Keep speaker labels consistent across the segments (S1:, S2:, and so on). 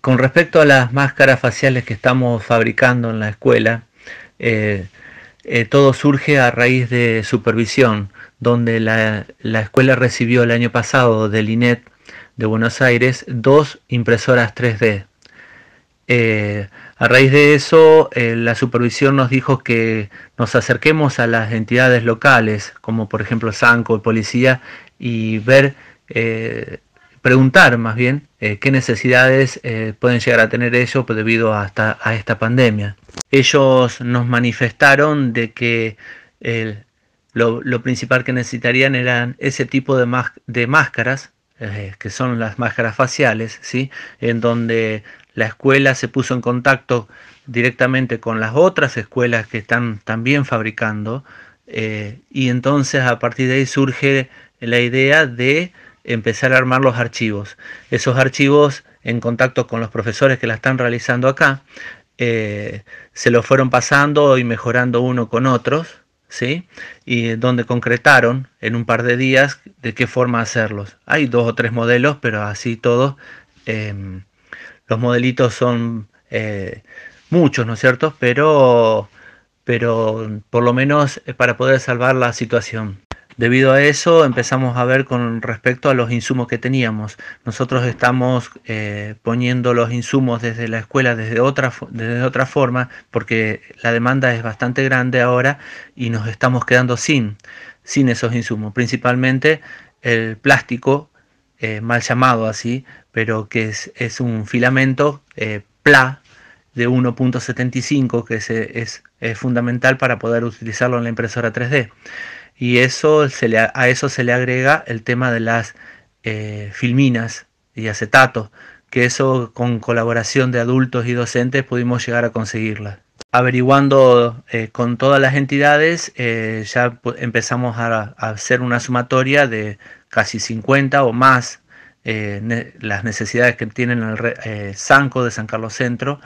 S1: con respecto a las máscaras faciales que estamos fabricando en la escuela, eh, eh, todo surge a raíz de supervisión, donde la, escuela recibió el año pasado del INET de Buenos Aires dos impresoras 3D. Eh, a raíz de eso, la supervisión nos dijo que nos acerquemos a las entidades locales, como por ejemplo Sanco, Policía, y ver preguntar más bien eh, qué necesidades eh, pueden llegar a tener ellos debido a, esta pandemia. Ellos nos manifestaron de que lo, principal que necesitarían eran ese tipo de, máscaras, eh, que son las máscaras faciales, ¿sí? en donde la escuela se puso en contacto directamente con las otras escuelas que están también fabricando, y entonces a partir de ahí surge la idea de empezar a armar los archivos. Esos archivos, en contacto con los profesores que la están realizando acá, eh, se los fueron pasando y mejorando uno con otros, ¿sí? Y donde concretaron en un par de días de qué forma hacerlos. Hay dos o tres modelos, pero así todos. Em, los modelitos son eh, muchos, ¿no es cierto? Pero, pero por lo menos es eh, para poder salvar la situación. Debido a eso empezamos a ver con respecto a los insumos que teníamos. Nosotros estamos eh, poniendo los insumos desde la escuela desde otra, desde otra forma porque la demanda es bastante grande ahora y nos estamos quedando sin, sin esos insumos. Principalmente el plástico, eh, mal llamado así, pero que es, un filamento eh, PLA de 1.75 que es fundamental para poder utilizarlo en la impresora 3D y eso se le, a eso se le agrega el tema de las eh, filminas y acetato, que eso con colaboración de adultos y docentes pudimos llegar a conseguirla. Averiguando eh, con todas las entidades, eh, ya empezamos a, hacer una sumatoria de casi 50 o más las necesidades que tienen el Sanco de San Carlos Centro,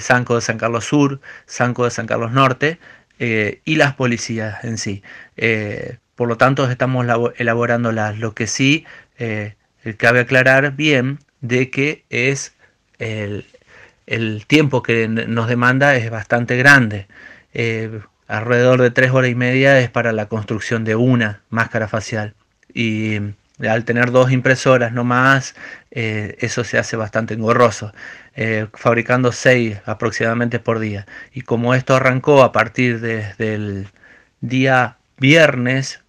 S1: Sanco de San Carlos Sur, Sanco de San Carlos Norte, eh, y las policías en sí. Eh, por lo tanto, estamos elaborándolas. Lo que sí eh, cabe aclarar bien de que es el, tiempo que nos demanda es bastante grande. alrededor de tres horas y media es para la construcción de una máscara facial. Y al tener dos impresoras nomás, más, eh, eso se hace bastante engorroso, eh, fabricando seis aproximadamente por día. Y como esto arrancó a partir del día viernes,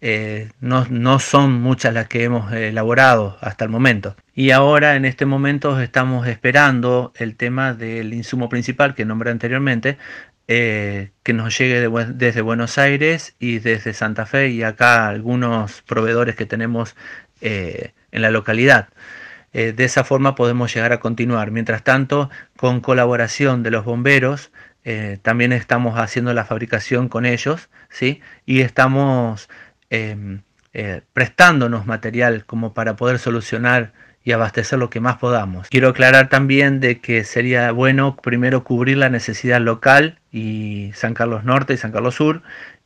S1: eh, no, no, son muchas las que hemos elaborado hasta el momento. Y ahora en este momento estamos esperando el tema del insumo principal que nombré anteriormente, eh, que nos llegue desde Buenos Aires y desde Santa Fe y acá algunos proveedores que tenemos eh, en la localidad. Eh, de esa forma podemos llegar a continuar. Mientras tanto, con colaboración de los bomberos, también estamos haciendo la fabricación con ellos, ¿sí? Y estamos em, eh, prestándonos material como para poder solucionar y abastecer lo que más podamos. Quiero aclarar también de que sería bueno primero cubrir la necesidad local y San Carlos Norte y San Carlos Sur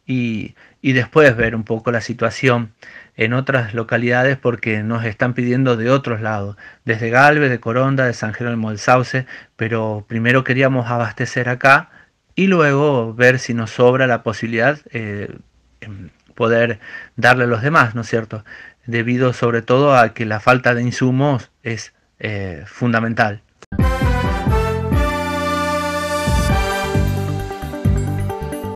S1: y, después ver un poco la situación en otras localidades porque nos están pidiendo de otros lados, desde Galvez, de Coronda, de San Jerónimo del Sauce, pero primero queríamos abastecer acá y luego ver si nos sobra la posibilidad eh, poder darle a los demás, ¿no es cierto? Debido sobre todo a que la falta de insumos es eh, fundamental.